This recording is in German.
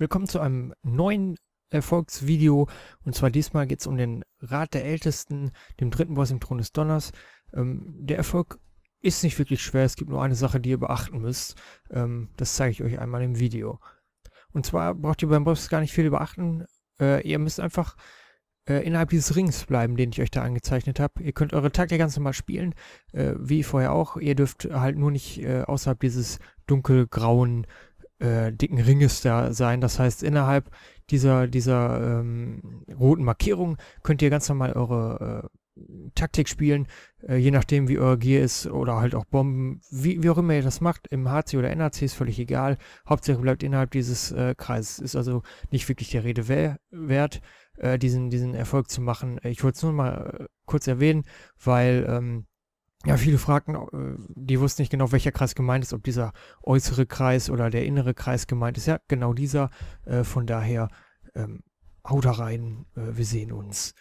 Willkommen zu einem neuen Erfolgsvideo und zwar diesmal geht es um den Rat der Ältesten, dem dritten Boss im Thron des Donners. Ähm, der Erfolg ist nicht wirklich schwer, es gibt nur eine Sache, die ihr beachten müsst. Ähm, das zeige ich euch einmal im Video. Und zwar braucht ihr beim Boss gar nicht viel beachten, äh, ihr müsst einfach äh, innerhalb dieses Rings bleiben, den ich euch da angezeichnet habe. Ihr könnt eure Takte ganz normal spielen, äh, wie vorher auch. Ihr dürft halt nur nicht äh, außerhalb dieses dunkelgrauen äh, äh, dicken Ringes da sein. Das heißt, innerhalb dieser, dieser ähm, roten Markierung könnt ihr ganz normal eure äh, Taktik spielen, äh, je nachdem wie euer Gear ist oder halt auch Bomben, wie, wie auch immer ihr das macht, im HC oder NHC ist völlig egal. Hauptsache bleibt innerhalb dieses äh, Kreises. Ist also nicht wirklich der Rede wer wert, äh, diesen, diesen Erfolg zu machen. Ich wollte es nur mal äh, kurz erwähnen, weil ähm, ja, viele fragten, äh, die wussten nicht genau, welcher Kreis gemeint ist, ob dieser äußere Kreis oder der innere Kreis gemeint ist. Ja, genau dieser. Äh, von daher, ähm, haut da rein, äh, wir sehen uns.